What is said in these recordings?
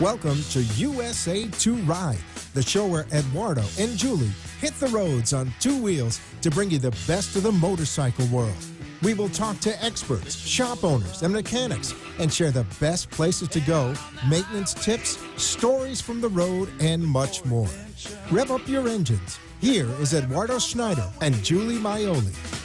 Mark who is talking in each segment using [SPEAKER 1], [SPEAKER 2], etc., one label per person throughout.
[SPEAKER 1] Welcome to USA to Ride, the show where Eduardo and Julie hit the roads on two wheels to bring you the best of the motorcycle world. We will talk to experts, shop owners, and mechanics and share the best places to go, maintenance tips, stories from the road, and much more. Rev up your engines. Here is Eduardo Schneider and Julie Maioli.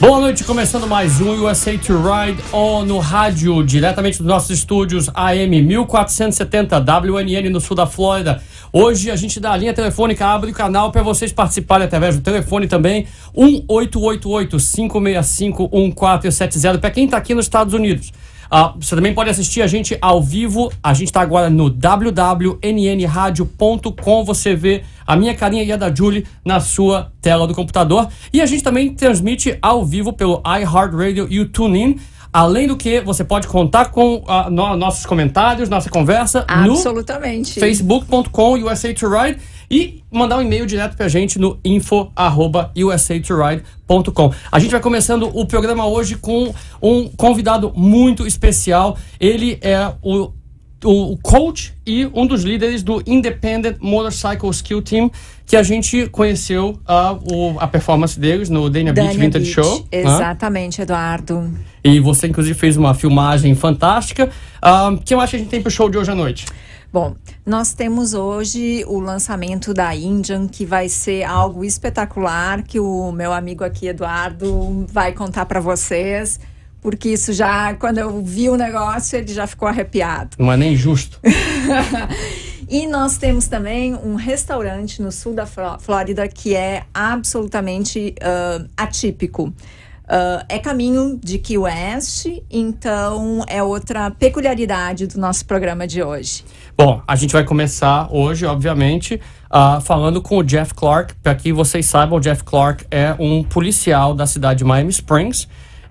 [SPEAKER 2] Boa noite, começando mais um USA to Ride On no rádio, diretamente dos nossos estúdios AM 1470 WNN no sul da Flórida. Hoje a gente dá a linha telefônica, abre o canal para vocês participarem através do telefone também, 1888-565-1470, para quem está aqui nos Estados Unidos. Ah, você também pode assistir a gente ao vivo, a gente está agora no www.nnradio.com, você vê a minha carinha e a da Julie na sua tela do computador. E a gente também transmite ao vivo pelo iHeartRadio e o TuneIn. Além do que, você pode contar com a, ah, no, nossos comentários, nossa conversa
[SPEAKER 3] Absolutamente. no
[SPEAKER 2] facebook.com USA to Ride e mandar um e-mail direto pra gente no info@usatoride.com. A gente vai começando o programa hoje com um convidado muito especial. Ele é o o, coach e um dos líderes do Independent Motorcycle Skill Team, que a gente conheceu a, ah, o, a performance deles no Dania Beach Vintage Beach. Show. Né?
[SPEAKER 3] Exatamente, né? Eduardo.
[SPEAKER 2] E você, inclusive, fez uma filmagem fantástica. O ah, um, que mais que a gente tem para o show de hoje à noite?
[SPEAKER 3] Bom, nós temos hoje o lançamento da Indian, que vai ser algo espetacular, que o meu amigo aqui, Eduardo, vai contar para vocês porque isso já, quando eu vi o negócio, ele já ficou arrepiado.
[SPEAKER 2] Não é nem justo.
[SPEAKER 3] e nós temos também um restaurante no sul da Flórida que é absolutamente uh, atípico. Uh, é caminho de Key West, então é outra peculiaridade do nosso programa de hoje.
[SPEAKER 2] Bom, a gente vai começar hoje, obviamente, uh, falando com o Jeff Clark. Para que vocês saibam, o Jeff Clark é um policial da cidade de Miami Springs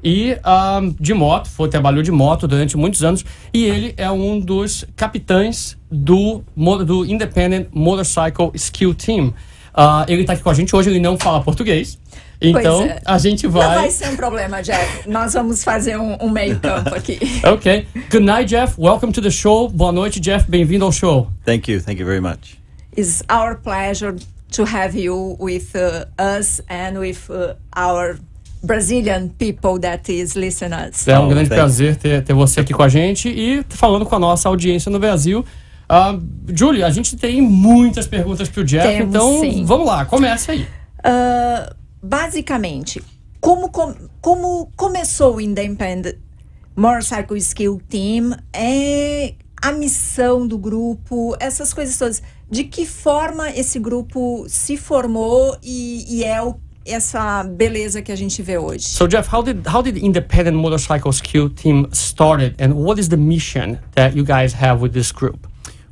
[SPEAKER 2] e ah, de moto, foi, trabalhou de moto durante muitos anos e ele é um dos capitães do, do Independent Motorcycle Skill Team. Uh, ele está aqui com a gente hoje, ele não fala português. Então, é. a gente vai. Não vai ser
[SPEAKER 3] um problema, Jeff. Nós vamos fazer um, um meio-campo aqui.
[SPEAKER 2] ok. Good night, Jeff. Welcome to the show. Boa noite, Jeff.
[SPEAKER 1] Bem-vindo ao show. Thank you. Thank you very much.
[SPEAKER 3] It's our pleasure to have you with uh, us and with uh, our Brazilian people that is listeners. É um grande prazer
[SPEAKER 2] ter, ter você aqui com a gente e falando com a nossa audiência no Brasil. Uh, ah, Julie, a gente tem muitas perguntas para o Jeff, Temos, então sim. vamos lá, comece
[SPEAKER 3] aí. Uh, basicamente, como, com, como começou o Independent Motorcycle Skill Team? É a missão do grupo, essas coisas todas. De que forma esse grupo se formou e, e é o essa beleza que a gente vê hoje.
[SPEAKER 2] So Jeff, how did how did Independent Motorcycles Q team started and what is the mission that you guys have with this group?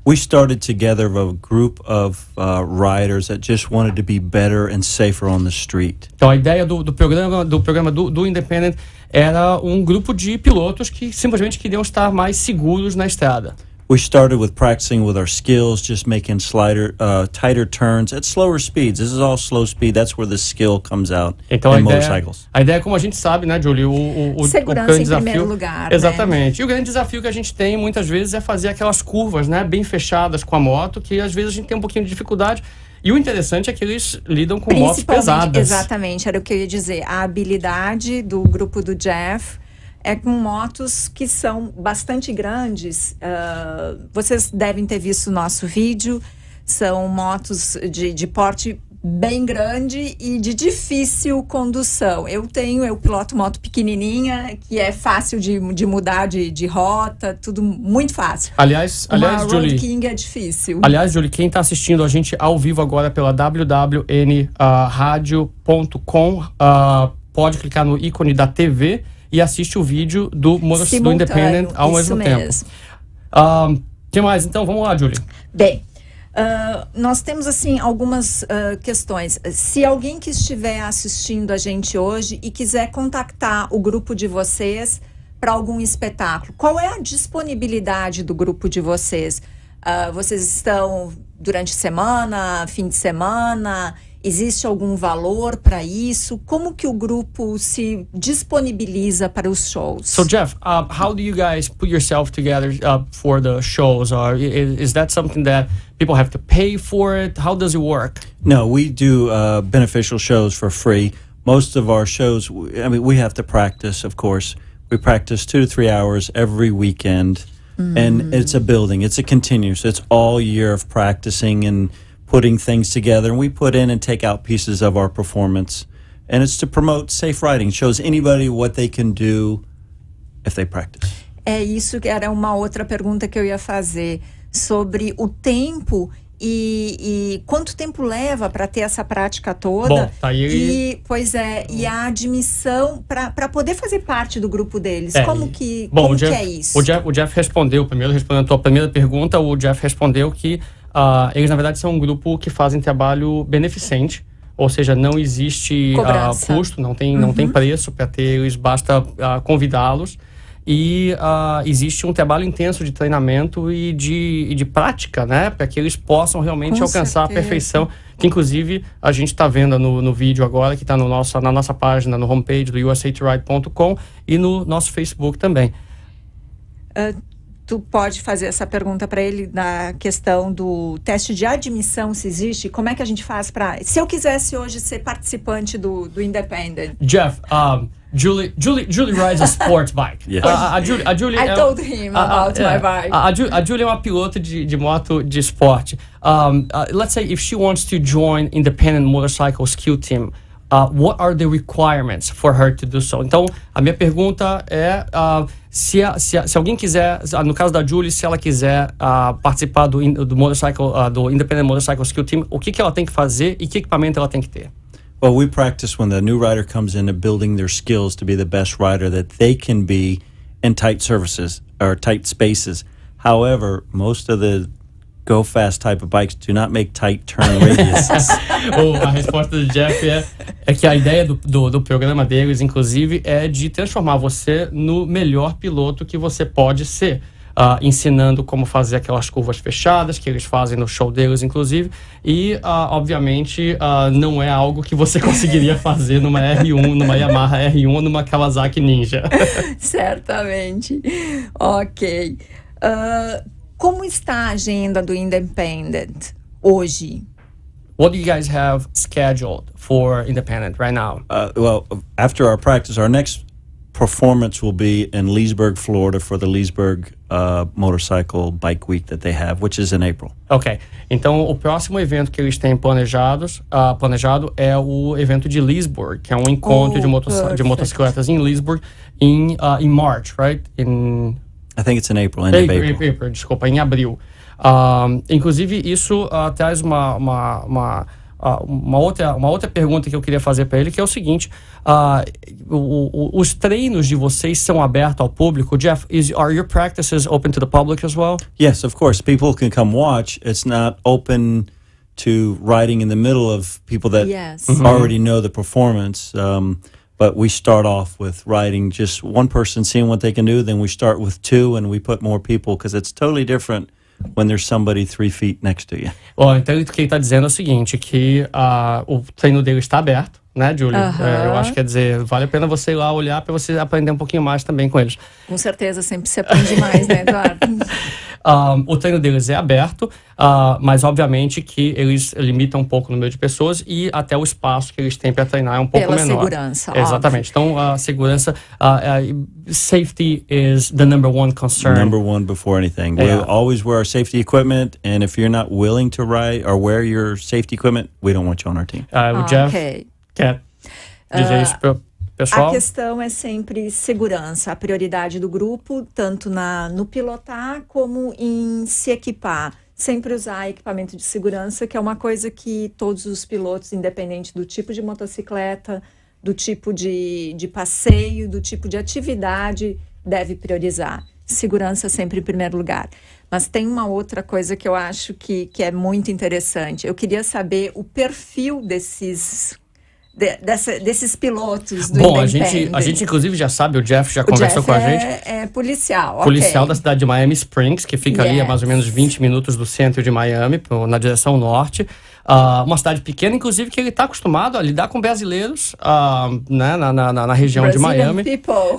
[SPEAKER 1] We started together a group of uh, riders that just wanted to be better and safer on the street. Então a ideia do, do programa do programa do, do Independent era
[SPEAKER 2] um grupo de pilotos que simplesmente queriam estar mais seguros na estrada
[SPEAKER 1] we started with practicing with our skills, just making slider, uh, tighter turns at slower speeds. This is all slow speed. That's where the skill comes out então, in a motorcycles. Ideia, a ideia, é como a gente sabe, né, Julie, o, o, o grande em desafio, primeiro lugar. Né? Exatamente.
[SPEAKER 2] Né? E o grande desafio que a gente tem muitas vezes é fazer aquelas curvas, né, bem fechadas com a moto, que às vezes a gente tem um pouquinho de dificuldade. E o interessante é que eles lidam com motos pesadas.
[SPEAKER 3] Exatamente, era o que eu ia dizer. A habilidade do grupo do Jeff é com motos que são bastante grandes. Uh, vocês devem ter visto o nosso vídeo. São motos de, de porte bem grande e de difícil condução. Eu tenho, eu piloto moto pequenininha, que é fácil de, de mudar de, de rota, tudo muito fácil.
[SPEAKER 2] Aliás, Uma aliás, Road Julie, King
[SPEAKER 3] é difícil. Aliás,
[SPEAKER 2] Julie, quem está assistindo a gente ao vivo agora pela wwnradio.com ah, uh, ah, uh, pode clicar no ícone da TV e assiste o vídeo do, do Independent ao mesmo, mesmo tempo. O ah, que mais? Então, vamos lá, Julie.
[SPEAKER 3] Bem, Uh, nós temos assim algumas uh, questões. Se alguém que estiver assistindo a gente hoje e quiser contactar o grupo de vocês para algum espetáculo, qual é a disponibilidade do grupo de vocês? Uh, vocês estão durante semana, fim de semana? Existe algum valor para isso? Como que o grupo se disponibiliza para os shows? So
[SPEAKER 2] Jeff, uh, how do you guys put yourself together uh, for the shows? Or is, is that something that people have to pay for it? How does it work?
[SPEAKER 1] No, we do uh, beneficial shows for free. Most of our shows, I mean, we have to practice, of course. We practice two to three hours every weekend. Mm. And it's a building, it's a continuous, it's all year of practicing and putting things together, and we put in and take out pieces of our performance. And it's to promote safe riding. It shows anybody what they can do if they practice.
[SPEAKER 3] É isso que era uma outra pergunta que eu ia fazer sobre o tempo e, e, quanto tempo leva para ter essa prática toda? Bom, tá aí... E, pois é, e a admissão para poder fazer parte do grupo deles. É, como que, bom, como Jeff, que é isso?
[SPEAKER 2] O Jeff, o Jeff respondeu primeiro, respondendo a tua primeira pergunta, o Jeff respondeu que Uh, eles, na verdade, são um grupo que fazem trabalho beneficente, ou seja, não existe uh, custo, não tem, uhum. não tem uhum. preço para ter eles, basta uh, convidá-los. E existe um trabalho intenso de treinamento e de, e de prática, né? Para que eles possam realmente Com alcançar certeza. a perfeição, que inclusive a gente está vendo no, no vídeo agora, que está no nosso, na nossa página, no homepage do usatoride.com e no nosso Facebook também.
[SPEAKER 3] Uh, tu pode fazer essa pergunta para ele na questão do teste de admissão, se existe, como é que a gente faz para... Se eu quisesse hoje ser participante do, do Independent...
[SPEAKER 2] Jeff, um, Julie, Julie, Julie rides a sports bike. Yes. A, a, Julie, a Julie I é, told him about my bike. A, a, Julie é uma piloto de, de moto de esporte. Um, uh, let's say if she wants to join Independent Motorcycle Skill Team... Uh, what are the requirements for her to do so? Então, a minha pergunta é uh, se, a, se, a, se, alguém quiser, ah, no caso da Julie, se ela quiser uh, participar do, do motorcycle, do Independent Motorcycle Skill Team, o que, que ela tem que fazer e que equipamento ela tem que
[SPEAKER 1] ter? Well, we practice when the new rider comes in and building their skills to be the best rider that they can be in tight services or tight spaces. However, most of the go fast type of bikes do not make tight turn radiuses.
[SPEAKER 2] a resposta do Jeff é, é que a ideia do, do, do, programa deles, inclusive, é de transformar você no melhor piloto que você pode ser. Uh, ensinando como fazer aquelas curvas fechadas que eles fazem no show deles, inclusive. E, uh, obviamente, uh, não é algo que você conseguiria fazer numa R1, numa Yamaha R1 ou numa Kawasaki Ninja.
[SPEAKER 3] Certamente. Ok. Uh, como está a agenda do Independent hoje?
[SPEAKER 2] What do you guys have scheduled for Independent right now?
[SPEAKER 1] Uh, well, after our practice, our next performance will be in Leesburg, Florida for the Leesburg uh, Motorcycle Bike Week that they have, which is in April.
[SPEAKER 2] Ok. Então, o próximo evento que eles têm planejados, uh, planejado é o evento de Leesburg, que é um encontro oh, de, motos, perfect. de motocicletas em Leesburg em uh, ah, in March, right? In
[SPEAKER 1] I think it's in April, end April, of
[SPEAKER 2] April. April desculpa, em abril. Uh, inclusive, isso uh, traz uma, uma, uma ah, uma outra, uma outra pergunta que eu queria fazer para ele, que é o seguinte: uh, o, o, os treinos de vocês são abertos ao público? Jeff, is, are your practices open to the public as well?
[SPEAKER 1] Yes, of course. People can come watch. It's not open to riding in the middle of people that yes. Mm-hmm. already know the performance. Um, but we start off with writing just one person seeing what they can do then we start with two and we put more people because it's totally different when there's somebody three feet next to you.
[SPEAKER 2] então o que ele está dizendo é o seguinte, que uh, o treino dele está aberto, né, Júlio? Uhum. É, eu acho que quer dizer, vale a pena você ir lá olhar para você aprender um pouquinho mais também com eles.
[SPEAKER 3] Com certeza, sempre se aprende mais, né, Eduardo?
[SPEAKER 2] um, o treino deles é aberto, uh, mas obviamente que eles limitam um pouco o número de pessoas e até o espaço que eles têm para treinar é um pouco Pela menor. segurança. Exatamente. Então, a segurança, uh, uh, safety is the number one concern. Number
[SPEAKER 1] one before anything. We we'll always wear our safety equipment, and if you're not willing to ride or wear your safety equipment, we don't want you on our team. Uh, ah, Jeff. Okay. Quer é. dizer uh, ah, isso para Pessoal? A
[SPEAKER 3] questão é sempre segurança, a prioridade do grupo, tanto na, no pilotar como em se equipar. Sempre usar equipamento de segurança, que é uma coisa que todos os pilotos, independente do tipo de motocicleta, do tipo de, de passeio, do tipo de atividade, deve priorizar. Segurança sempre em primeiro lugar. Mas tem uma outra coisa que eu acho que, que é muito interessante. Eu queria saber o perfil desses de, dessa, desses pilotos do Bom, a gente, a gente
[SPEAKER 2] inclusive já sabe, o Jeff já o conversou Jeff com a gente.
[SPEAKER 3] É, policial. É policial okay. da
[SPEAKER 2] cidade de Miami Springs, que fica yes. ali a mais ou menos 20 minutos do centro de Miami, na direção norte. Uh, uma cidade pequena, inclusive, que ele está acostumado a lidar com brasileiros uh, né, na, na, na região Brazilian de Miami. People.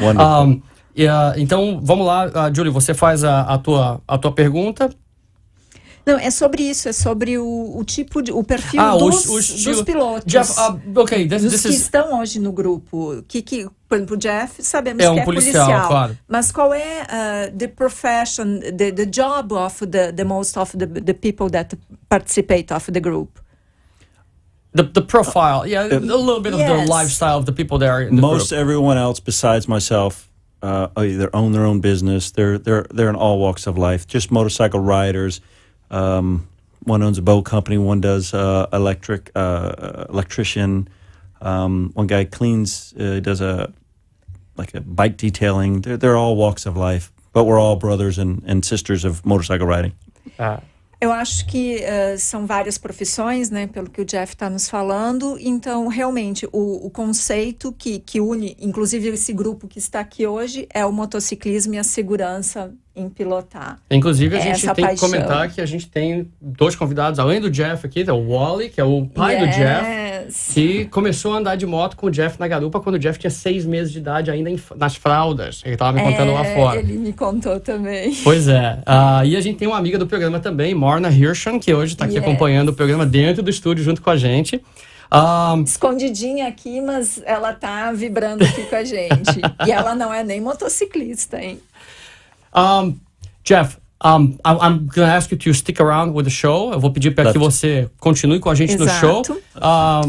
[SPEAKER 2] um, ah, então, vamos lá, uh, Julie, você faz a, a, tua, a tua pergunta
[SPEAKER 3] não, é sobre isso, é sobre o, o tipo de. o perfil ah, dos, o, o dos pilotos. Jeff, uh, okay, this, dos this que is... estão hoje no grupo. Que, que, por exemplo, o Jeff sabemos é um que é policial. policial claro. Mas qual é uh, the profession, the, the job of the, the most of the, the people that participate of the group?
[SPEAKER 1] The, the profile, yeah, uh, a little bit yes. of the lifestyle of the people there. In the Most group. everyone else besides myself uh, either own their own business. They're they're they're in all walks of life. Just motorcycle riders, Um, one owns a bow company, one does uh, electric uh, electrician. Um, one guy cleans, uh, does a like a bike detailing. They're, they're all walks of life, but we're all brothers and, and sisters of motorcycle riding. Ah.
[SPEAKER 3] Eu acho que uh, são várias profissões, né, pelo que o Jeff está nos falando. Então, realmente, o, o conceito que, que une, inclusive, esse grupo que está aqui hoje é o motociclismo e a segurança em pilotar.
[SPEAKER 2] Inclusive, a gente tem paixão. que comentar que a gente tem dois convidados, além do Jeff aqui, é o Wally, que é o pai yes. do
[SPEAKER 3] Jeff,
[SPEAKER 2] que começou a andar de moto com o Jeff na garupa quando o Jeff tinha seis meses de idade, ainda em, nas fraldas. Ele estava me contando é, lá fora. Ele
[SPEAKER 3] me contou também. Pois é.
[SPEAKER 2] Uh, e a gente tem uma amiga do programa também, Morna Hirschman, que hoje está aqui yes. acompanhando o programa dentro do estúdio junto com a gente. Um... Ah,
[SPEAKER 3] Escondidinha aqui, mas ela tá vibrando aqui com a gente. e ela não é nem motociclista, hein?
[SPEAKER 2] Um, Jeff, um, I'm going to ask you to stick around with the show. Eu vou pedir para que você continue com a gente Exato. no show,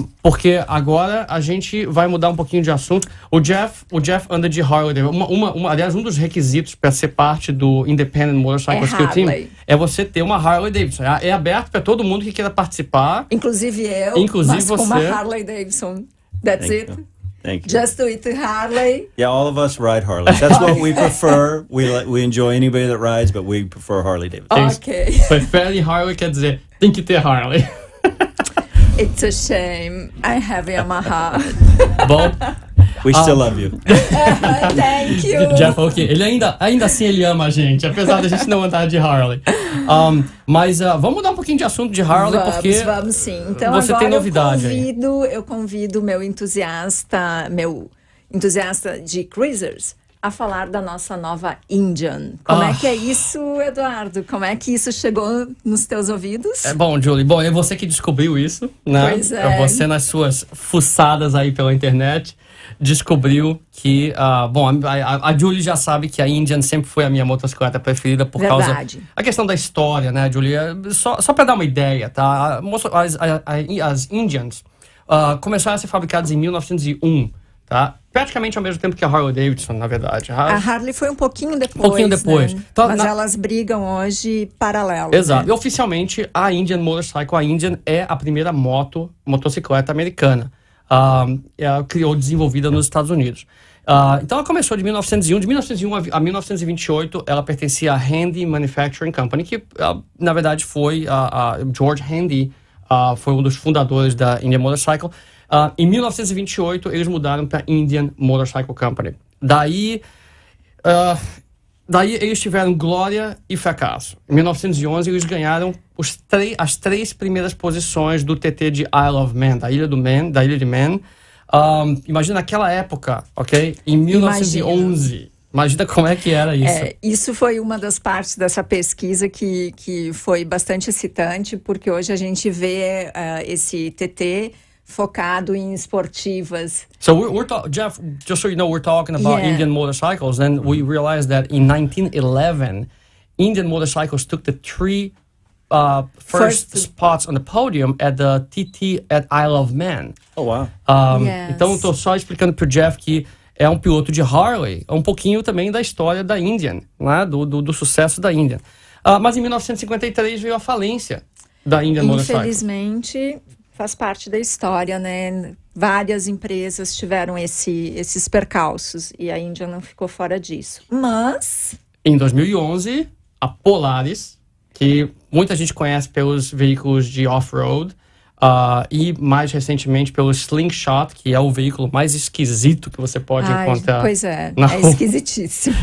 [SPEAKER 2] um, porque agora a gente vai mudar um pouquinho de assunto. O Jeff, o Jeff anda de Harley. Uma, uma, uma aliás, um dos requisitos para ser parte do Independent Motorcycle é Skill Team é você ter uma Harley Davidson. É, é aberto para todo mundo que queira participar.
[SPEAKER 3] Inclusive eu. Inclusive você. Com uma Harley Davidson. That's Thank it. You. Thank you. Just do it to Harley.
[SPEAKER 1] Yeah, all of us ride Harley. That's what we prefer. We we enjoy anybody that rides, but we prefer Harley Davidson.
[SPEAKER 3] Okay. but
[SPEAKER 2] fairly Harley can say thank you to Harley.
[SPEAKER 3] It's a shame. I have Yamaha. Bob, We still love you. thank
[SPEAKER 2] you. Jeff falou que ele ainda, ainda assim ele ama a gente, apesar da gente não andar de Harley. Um, mas uh, vamos mudar um pouquinho de assunto de Harley, vamos, porque. Vamos
[SPEAKER 3] sim. Então, você tem novidade. Eu convido, aí. eu convido meu entusiasta, meu entusiasta de cruisers a falar da nossa nova Indian. Como é ah. é que é isso, Eduardo? Como é que isso chegou nos teus ouvidos? É
[SPEAKER 2] bom, Julie. Bom, é você que descobriu isso, né? Pois é. é você nas suas fuçadas aí pela internet descobriu que. Uh, bom, a, a, a, Julie já sabe que a Indian sempre foi a minha motocicleta preferida por Verdade. causa. A questão da história, né, Julie? É, só, só para dar uma ideia, tá? As, as, as Indians uh, começaram a ser fabricadas em 1901, tá? praticamente ao mesmo tempo que a Harley Davidson, na verdade. A,
[SPEAKER 3] Harley foi um pouquinho depois. pouquinho né? depois. Né? Então, Mas na... elas brigam hoje paralelo. Exato. Né? E,
[SPEAKER 2] oficialmente, a Indian Motorcycle, a Indian, é a primeira moto, motocicleta americana uh, criou, desenvolvida nos Estados Unidos. Uh, então ela começou de 1901. De 1901 a 1928, ela pertencia à Handy Manufacturing Company, que uh, na verdade foi uh, uh, George Handy, foi um dos fundadores da Indian Motorcycle. em 1928, eles mudaram para Indian Motorcycle Company. Daí Daí eles tiveram glória e fracasso. Em 1911, eles ganharam as três primeiras posições do TT de Isle of Man, da Ilha do Man, da Ilha de Man. Um, imagina naquela época, ok? Em 1911. Imagina. Imagina como é que era isso. É,
[SPEAKER 3] isso foi uma das partes dessa pesquisa que, que foi bastante excitante, porque hoje a gente vê uh, esse TT focado em esportivas.
[SPEAKER 2] So we're, we're talking, Jeff, just so you know, we're talking about yeah. Indian motorcycles. And we realized that in 1911, Indian motorcycles took the three uh, first, first, spots on the podium at the TT at Isle of Man. Oh, wow. Um, yes. Então, estou só explicando para o Jeff que é um piloto de Harley, é um pouquinho também da história da Indian, né? do, do, do sucesso da Indian. Uh, mas em 1953 veio a falência da Indian Motorcycle.
[SPEAKER 3] Infelizmente, faz parte da história, né? Várias empresas tiveram esse, esses percalços e a Índia não ficou fora disso. Mas.
[SPEAKER 2] Em 2011, a Polaris, que muita gente conhece pelos veículos de off-road, uh, e mais recentemente pelo Slingshot, que é o veículo mais esquisito que você pode Ai, encontrar. Pois é, na... é
[SPEAKER 3] esquisitíssimo.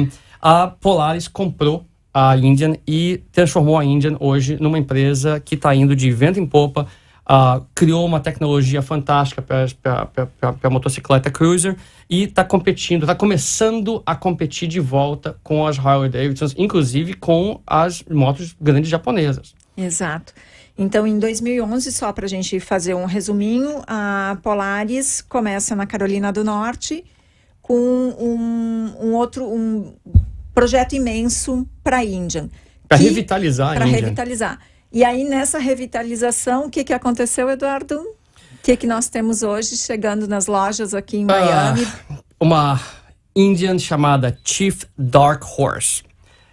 [SPEAKER 2] um, a Polaris comprou a Indian e transformou a Indian hoje numa empresa que está indo de vento em popa uh, criou uma tecnologia fantástica para a motocicleta Cruiser e está competindo, está começando a competir de volta com as Harley Davidson, inclusive com as motos grandes japonesas.
[SPEAKER 3] Exato. Então, em 2011, só para a gente fazer um resuminho, a Polaris começa na Carolina do Norte com um, um outro um projeto imenso para a Índia. Para
[SPEAKER 2] revitalizar a Para revitalizar.
[SPEAKER 3] E aí, nessa revitalização, o que, que aconteceu, Eduardo? O que, que nós temos hoje chegando nas lojas aqui em ah, Miami?
[SPEAKER 2] uma Indian chamada Chief Dark Horse.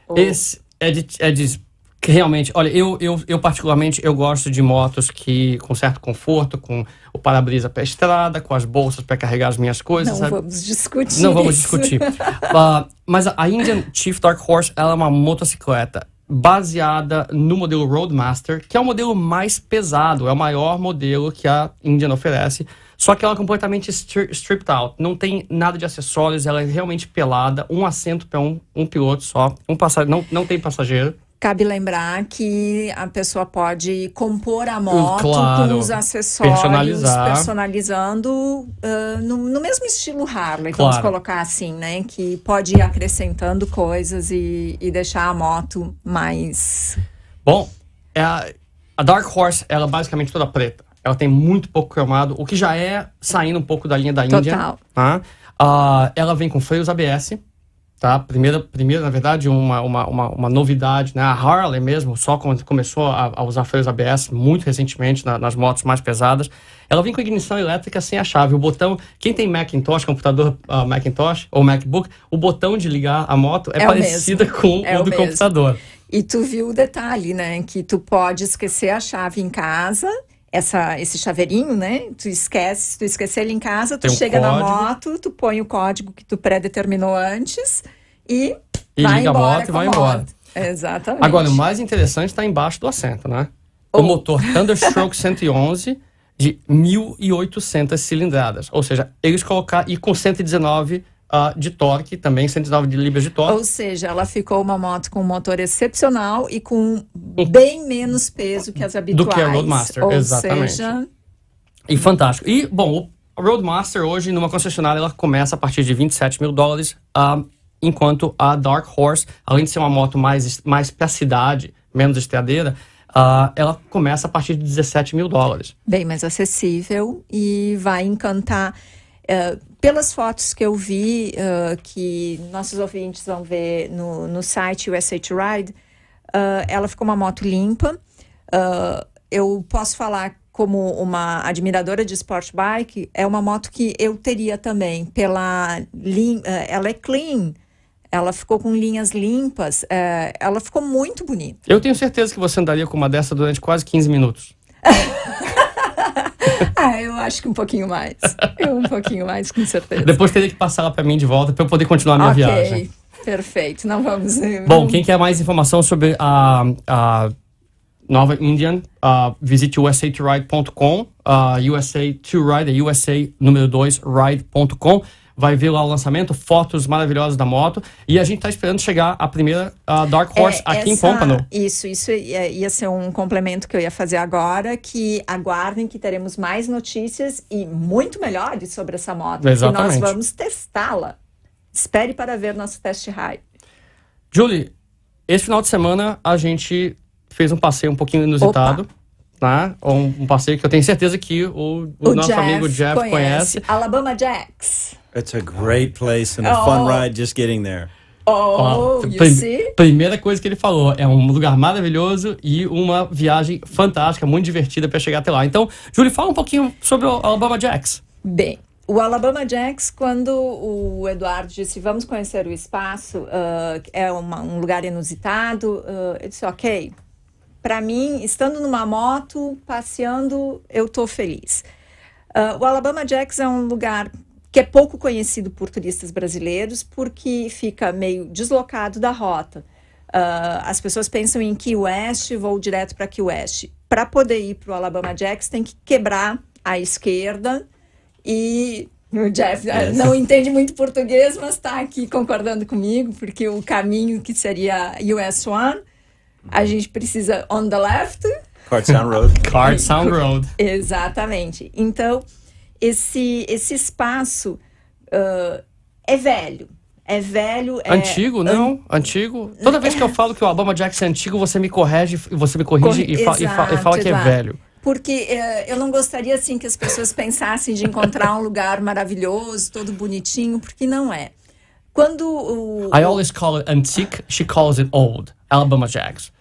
[SPEAKER 2] Oh. Esse é de, é de realmente, olha, eu, eu, eu particularmente eu gosto de motos que com certo conforto, com o para-brisa para estrada, com as bolsas para carregar as minhas coisas. Não sabe? vamos discutir. Não isso. vamos discutir. uh, mas a Indian Chief Dark Horse ela é uma motocicleta baseada no modelo Roadmaster, que é o modelo mais pesado, é o maior modelo que a Indian oferece, só que ela é completamente stripped out, não tem nada de acessórios, ela é realmente pelada, um assento para um, um piloto só, um passageiro, não, não tem passageiro.
[SPEAKER 3] Cabe lembrar que a pessoa pode compor a moto claro, com os acessórios, personalizando uh, no, no, mesmo estilo Harley, claro. vamos colocar assim, né? Que pode ir acrescentando coisas e, e deixar a moto mais.
[SPEAKER 2] Bom, é a, a Dark Horse ela é basicamente toda preta. Ela tem muito pouco cromado, o que já é saindo um pouco da linha da Total. Índia. Total. Tá? Uh, ela vem com freios ABS Tá? Primeira, primeira, na verdade, uma, uma, uma, uma novidade, né? A Harley mesmo, só quando começou a, a usar freios ABS muito recentemente na, nas motos mais pesadas, ela vem com ignição elétrica sem a chave. O botão, quem tem Macintosh, computador uh, Macintosh ou MacBook, o botão de ligar a moto é, é parecida com é o do mesmo. computador.
[SPEAKER 3] E tu viu o detalhe, né? Que tu pode esquecer a chave em casa essa, esse chaveirinho, né? Tu esquece, tu esquecer ele em casa, tu Tem chega um na moto, tu põe o código que tu pré-determinou antes e,
[SPEAKER 2] e vai liga embora a moto e vai embora.
[SPEAKER 3] Exatamente. Agora, o mais
[SPEAKER 2] interessante está embaixo do assento, né? Oh. O motor Thunderstroke 111 de 1.800 cilindradas. Ou seja, eles colocaram... E com 119 Uh, ah, de torque, também 119 de libras de torque. Ou
[SPEAKER 3] seja, ela ficou uma moto com um motor excepcional e com bem menos peso que as habituais. Do que a Roadmaster, ou exatamente. Seja...
[SPEAKER 2] E fantástico. E, bom, o Roadmaster hoje, numa concessionária, ela começa a partir de 27 mil dólares, uh, enquanto a Dark Horse, além de ser uma moto mais, mais a cidade, menos estradeira uh, ela começa a partir de 17 mil dólares.
[SPEAKER 3] Bem mais acessível e vai encantar. Uh, pelas fotos que eu vi, eh, que nossos ouvintes vão ver no, no site USA Ride, Uh, ela ficou uma moto limpa. Uh, eu posso falar como uma admiradora de sport bike, é uma moto que eu teria também, pela lim... Eh, ela é clean, ela ficou com linhas limpas, é, ela ficou muito bonita.
[SPEAKER 2] Eu tenho certeza que você andaria com uma dessa durante quase 15 minutos.
[SPEAKER 3] ah, eu acho que um pouquinho mais. Eu um pouquinho mais, com certeza. Depois
[SPEAKER 2] teria que passar ela para mim de volta para eu poder continuar a minha okay. viagem.
[SPEAKER 3] Perfeito, não vamos. Eh, Bom, quem
[SPEAKER 2] quer mais informação sobre a, a Nova Indian, uh, visite usa2ride.com, uh, USA2Ride, é USA número 2, ride.com. Vai ver lá o lançamento, fotos maravilhosas da moto. E a gente está esperando chegar a primeira uh, Dark é, Horse é, aqui essa, em Pompano.
[SPEAKER 3] Isso, isso ia, é, ia ser um complemento que eu ia fazer agora, que aguardem que teremos mais notícias e muito melhores sobre essa moto. Exatamente. nós vamos testá-la. Espere para ver nosso teste, high.
[SPEAKER 2] Julie, esse final de semana a gente fez um passeio um pouquinho inusitado. Opa. Né? Um, um, passeio que eu tenho certeza
[SPEAKER 1] que o, o, o nosso Jeff amigo Jeff conhece. conhece.
[SPEAKER 3] Alabama Jacks.
[SPEAKER 1] It's a great place and a fun oh. ride just getting there.
[SPEAKER 3] Oh, Ó, see?
[SPEAKER 1] Primeira coisa que ele falou, é um
[SPEAKER 2] lugar maravilhoso e uma viagem fantástica, muito divertida para chegar até lá. Então, Júlio, fala um pouquinho sobre o Alabama Jacks.
[SPEAKER 3] Bem, o Alabama Jacks, quando o Eduardo disse vamos conhecer o espaço, uh, é uma, um lugar inusitado, uh, eu disse ok. Para mim, estando numa moto, passeando, eu estou feliz. Uh, o Alabama Jacks é um lugar que é pouco conhecido por turistas brasileiros porque fica meio deslocado da rota. Uh, as pessoas pensam em Key West, vou direto para Key West. Para poder ir para o Alabama Jacks, tem que quebrar à esquerda e o Jeff né, não entende muito português, mas está aqui concordando comigo, porque o caminho que seria US One, a uhum. gente precisa on the left.
[SPEAKER 2] sound Road. sound Road.
[SPEAKER 3] Exatamente. Então, esse, esse espaço uh, é velho. É velho, é... Antigo, não?
[SPEAKER 2] An... Antigo. Toda vez que eu falo que o Obama Jackson é antigo, você me corrige, você me corrige Cor... e, fa... exato, e, fala que é velho
[SPEAKER 3] porque eh, eu não gostaria assim que as pessoas pensassem de encontrar um lugar maravilhoso, todo bonitinho, porque não é. Quando o, I
[SPEAKER 2] always call it antique, she calls it old. Alabama Jacks.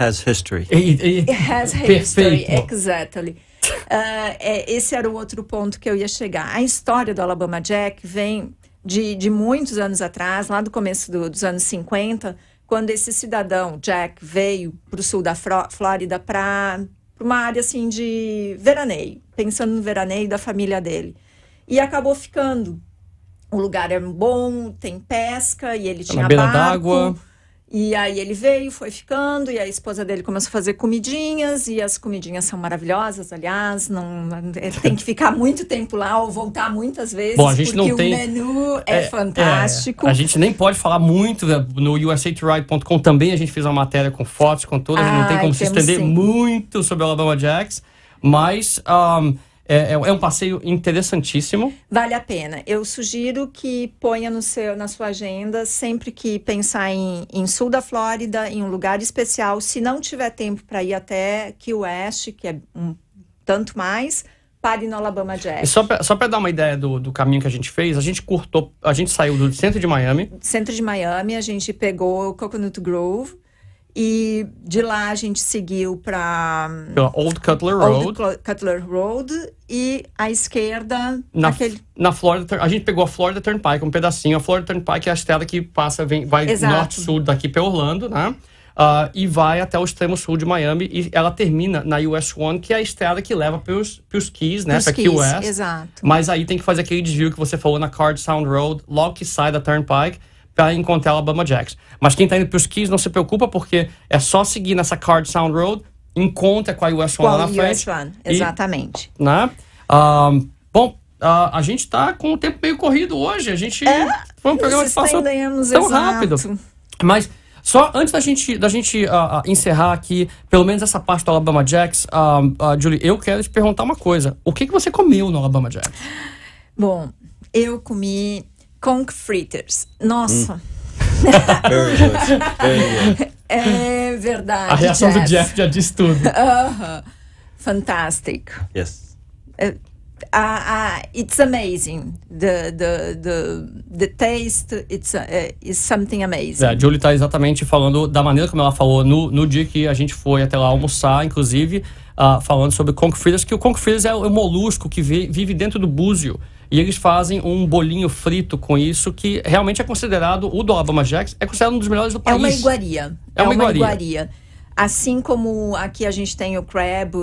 [SPEAKER 1] Has history. It, it, it has history,
[SPEAKER 3] exactly. Uh, é, esse era o outro ponto que eu ia chegar. A história do Alabama Jack vem de, de muitos anos atrás, lá do começo do, dos anos 50, quando esse cidadão, Jack, veio para o sul da Flórida para para uma área assim de veraneio, pensando no veraneio da família dele. E acabou ficando. O lugar é bom, tem pesca e ele tá tinha na beira barco. E aí ele veio, foi ficando, e a esposa dele começou a fazer comidinhas, e as comidinhas são maravilhosas, aliás, não é, tem que ficar muito tempo lá ou voltar muitas vezes, Bom, a gente porque não tem... o menu é, é, é
[SPEAKER 1] fantástico.
[SPEAKER 2] É, a gente nem pode falar muito, é, no USATRide.com também a gente fez uma matéria com fotos, com todas, ah, não tem como se estender sim. muito sobre o Alabama Jacks, mas... Um, é, é, é, um passeio interessantíssimo.
[SPEAKER 3] Vale a pena. Eu sugiro que ponha no seu, na sua agenda sempre que pensar em, em sul da Flórida, em um lugar especial. Se não tiver tempo para ir até Key West, que é um tanto mais, pare no Alabama Jack. E
[SPEAKER 2] só para dar uma ideia do, do, caminho que a gente fez, a gente curtou, a gente saiu do centro de Miami.
[SPEAKER 3] Centro de Miami, a gente pegou Coconut Grove, e de lá a gente seguiu para
[SPEAKER 2] Old Cutler Road.
[SPEAKER 3] Old Cutler Road e à esquerda na,
[SPEAKER 2] aquele... na Florida, a gente pegou a Florida Turnpike, um pedacinho. A Florida Turnpike é a estrada que passa vem, vai norte-sul daqui para Orlando, né? Uh, e vai até o extremo sul de Miami e ela termina na US One, que é a estrada que leva para os Keys, né? Para Key West. Exato. Mas aí tem que fazer aquele desvio que você falou na Card Sound Road, logo que sai da Turnpike para encontrar o Alabama Jacks. Mas quem está indo para os keys não se preocupa, porque é só seguir nessa Card Sound Road, encontra com a US One lá na US frente. One,
[SPEAKER 3] exatamente.
[SPEAKER 2] E, né? Uh, bom, uh, a gente está com o tempo meio corrido hoje. A gente é, foi um programa que passou tão exato. rápido. Mas só antes da gente, da gente uh, encerrar aqui, pelo menos essa parte do Alabama Jacks, uh, Julie, eu quero te perguntar uma coisa. O que, que você comeu no Alabama Jacks?
[SPEAKER 3] Bom, eu comi com fritters. Nossa. Hum. é verdade. A reação Jeff. do Jeff
[SPEAKER 2] já diz tudo. Uh
[SPEAKER 3] -huh. Fantástico. Yes. Uh, uh, it's amazing. The, the, the, the taste it's, é, is something amazing. É, a Julie
[SPEAKER 2] está exatamente falando da maneira como ela falou no, no dia que a gente foi até lá almoçar, inclusive. Ah, falando sobre conch fritters, que o conch fritters é o é molusco que vive dentro do búzio. E eles fazem um bolinho frito com isso que realmente é considerado, o do Alabama Jacks, é considerado um dos melhores do país. É uma
[SPEAKER 3] iguaria. É, é uma, iguaria. iguaria. Assim como aqui a gente tem o crab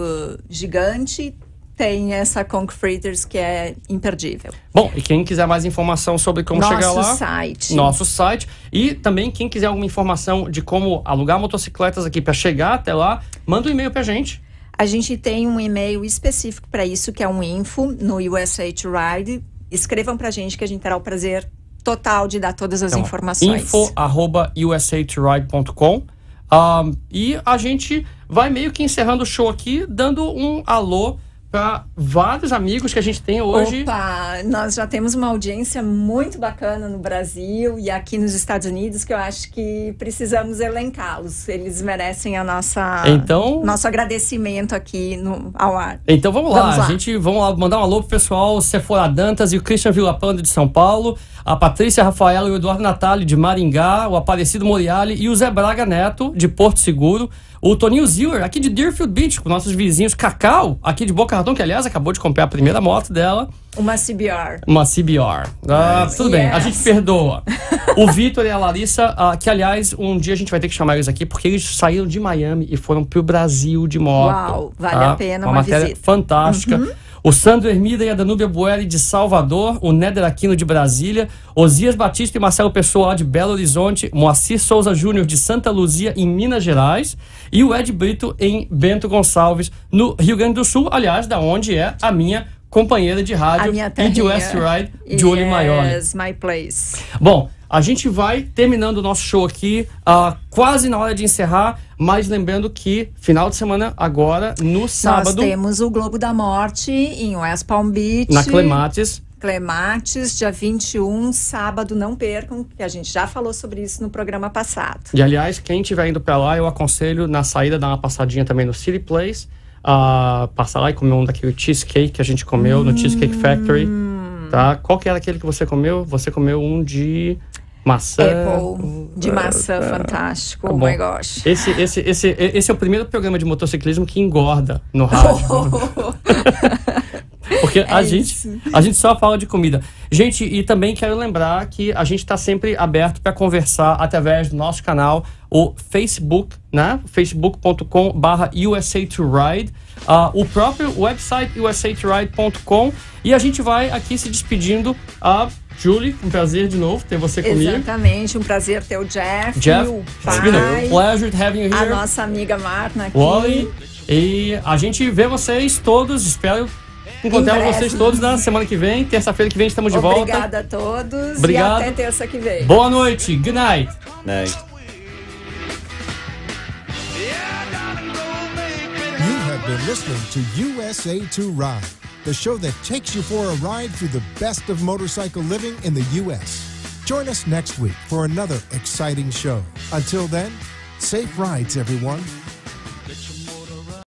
[SPEAKER 3] gigante, tem essa Conk Fritters que é imperdível.
[SPEAKER 2] Bom, e quem quiser mais informação sobre como nosso chegar lá... Nosso site. Nosso site. E também quem quiser alguma informação de como alugar motocicletas aqui para chegar até lá, manda um e-mail para a gente
[SPEAKER 3] a gente tem um e-mail específico para isso, que é um info no USA Ride. Escrevam para a gente que a gente terá o prazer total de dar todas as então, informações.
[SPEAKER 2] info.usatoride.com ah, E a gente vai meio que encerrando o show aqui, dando um alô para vários amigos que a gente tem hoje.
[SPEAKER 3] Opa, nós já temos uma audiência muito bacana no Brasil e aqui nos Estados Unidos que eu acho que precisamos elencá-los. Eles merecem a nossa então, nosso agradecimento aqui no, ao ar.
[SPEAKER 2] Então vamos lá, vamos lá. a gente vamos lá mandar um alô pro pessoal Sephora é Dantas e o Christian Vilapando de São Paulo, a Patrícia Rafaela e o Eduardo Natali de Maringá, o Aparecido Moriali e o Zé Braga Neto de Porto Seguro o Toninho Ziller, aqui de Deerfield Beach, com nossos vizinhos Cacau, aqui de Boca Raton, que aliás acabou de comprar a primeira moto
[SPEAKER 3] dela. Uma CBR.
[SPEAKER 2] Uma CBR. Ah, tudo yes. bem, a gente perdoa. o Vitor e a Larissa, ah, que aliás, um dia a gente vai ter que chamar eles aqui, porque eles saíram de Miami e foram pro Brasil de moto. Uau, vale tá? a pena uma, uma matéria visita. fantástica. Uhum. O Sandro Hermida e a Danúbia Buelli de Salvador, o Néder Aquino de Brasília, Osias Batista e Marcelo Pessoa de Belo Horizonte, Moacir Souza Júnior de Santa Luzia, em Minas Gerais e o Ed Brito em Bento Gonçalves, no Rio Grande do Sul, aliás, da onde é a minha companheira de rádio e de West Ride, Julie yes, Maior.
[SPEAKER 3] my place.
[SPEAKER 2] Bom, a gente vai terminando o nosso show aqui, uh, quase na hora de encerrar, mas lembrando que final de semana agora, no sábado. Nós temos
[SPEAKER 3] o Globo da Morte em West Palm Beach. Na Clematis. Clemates, dia 21, sábado, não percam, que a gente já falou sobre isso no programa passado.
[SPEAKER 2] E aliás, quem estiver indo para lá, eu aconselho na saída dar uma passadinha também no City Place, uh, passar lá e comer um daquele cheesecake que a gente comeu hum. no Cheesecake hum. Factory. Tá? Qual que era aquele que você comeu? Você comeu um de maçã. Apple,
[SPEAKER 3] de ah, maçã, uh, fantástico. Tá oh my
[SPEAKER 2] gosh. Esse, esse, esse, esse é o primeiro programa de motociclismo que engorda no rádio.
[SPEAKER 1] Oh.
[SPEAKER 2] Porque é a, gente, a gente só fala de comida. Gente, e também quero lembrar que a gente está sempre aberto para conversar através do nosso canal, o Facebook, né? facebook.com USA to Ride, uh, o próprio website usa2ride.com e a gente vai aqui se despedindo a... Ah, Julie, um prazer de novo ter você comigo.
[SPEAKER 3] Exatamente, um prazer ter o Jeff, Jeff o né? pai, pleasure having you here. a nossa amiga Marta aqui. Wally,
[SPEAKER 2] e a gente vê vocês todos, espero
[SPEAKER 3] Encontramos em vocês todos
[SPEAKER 2] na semana que vem. Terça-feira que vem estamos de Obrigada volta. Obrigada
[SPEAKER 3] a todos. Obrigado. E até terça que vem.
[SPEAKER 2] Boa noite. Good night. night.
[SPEAKER 1] You have been listening to USA to Ride, the show that takes you for a ride through the best of motorcycle living in the U.S. Join us next week for another exciting show. Until then, safe rides, everyone.